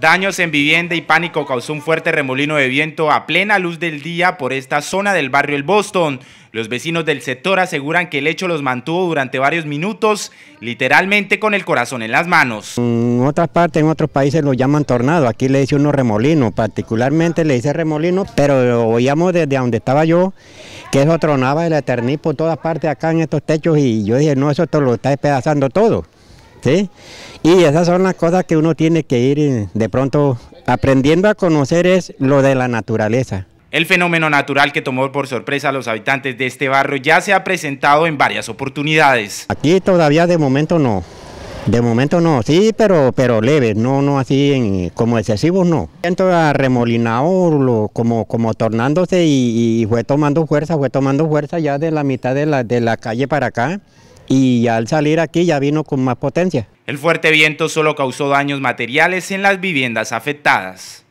Daños en vivienda y pánico causó un fuerte remolino de viento a plena luz del día por esta zona del barrio El Boston. Los vecinos del sector aseguran que el hecho los mantuvo durante varios minutos, literalmente con el corazón en las manos. En otras partes, en otros países lo llaman tornado, aquí le dice uno remolino, particularmente le dice remolino, pero lo oíamos desde donde estaba yo, que eso tronaba el eterniz por todas partes acá en estos techos y yo dije, no, eso lo está despedazando todo. Y esas son las cosas que uno tiene que ir eh, de pronto aprendiendo a conocer es lo de la naturaleza. El fenómeno natural que tomó por sorpresa a los habitantes de este barrio ya se ha presentado en varias oportunidades. Aquí todavía de momento no. De momento no, sí, pero pero leve, no no así en, como excesivos no. Siento arremolinado, lo, como como tornándose y, y, fue tomando fuerza, fue tomando fuerza ya de la mitad de la de la calle para acá y al salir aquí ya vino con más potencia. El fuerte viento solo causó daños materiales en las viviendas afectadas.